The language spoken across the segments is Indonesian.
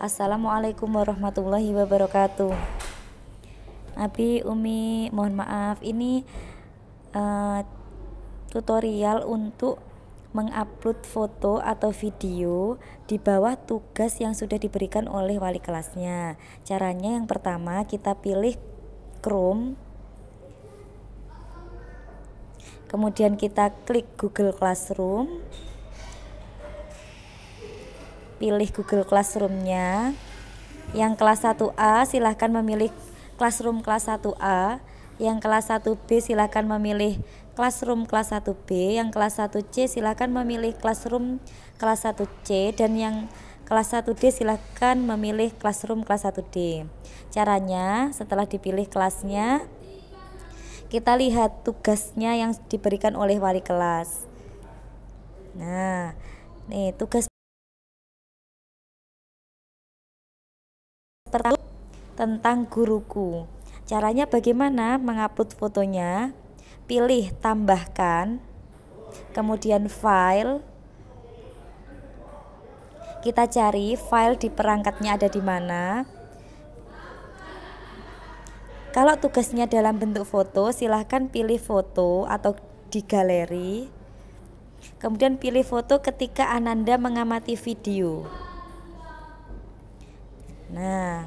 Assalamualaikum warahmatullahi wabarakatuh. Nabi Umi, mohon maaf, ini uh, tutorial untuk mengupload foto atau video di bawah tugas yang sudah diberikan oleh wali kelasnya. Caranya yang pertama kita pilih Chrome. Kemudian kita klik Google Classroom pilih Google Classroom-nya. Yang kelas 1A silahkan memilih Classroom kelas 1A, yang kelas 1B silahkan memilih Classroom kelas 1B, yang kelas 1C silahkan memilih Classroom kelas 1C dan yang kelas 1D silahkan memilih classroom kelas 1D. Caranya, setelah dipilih kelasnya, kita lihat tugasnya yang diberikan oleh wali kelas. Nah, nih tugas tertutup tentang guruku. Caranya bagaimana mengupload fotonya? Pilih tambahkan, kemudian file. Kita cari file di perangkatnya ada di mana. Kalau tugasnya dalam bentuk foto, silahkan pilih foto atau di galeri. Kemudian pilih foto ketika Ananda mengamati video. Nah,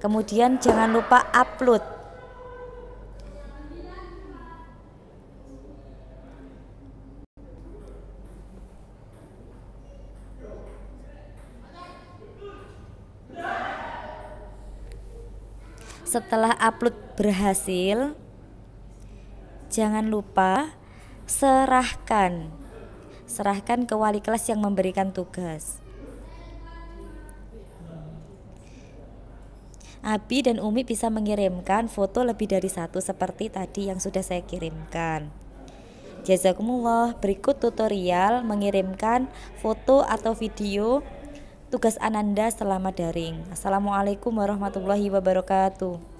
kemudian jangan lupa upload. Setelah upload berhasil, jangan lupa serahkan serahkan ke wali kelas yang memberikan tugas. Abi dan Umi bisa mengirimkan foto lebih dari satu seperti tadi yang sudah saya kirimkan. Jazakumullah, berikut tutorial mengirimkan foto atau video tugas Ananda selama daring. Assalamualaikum warahmatullahi wabarakatuh.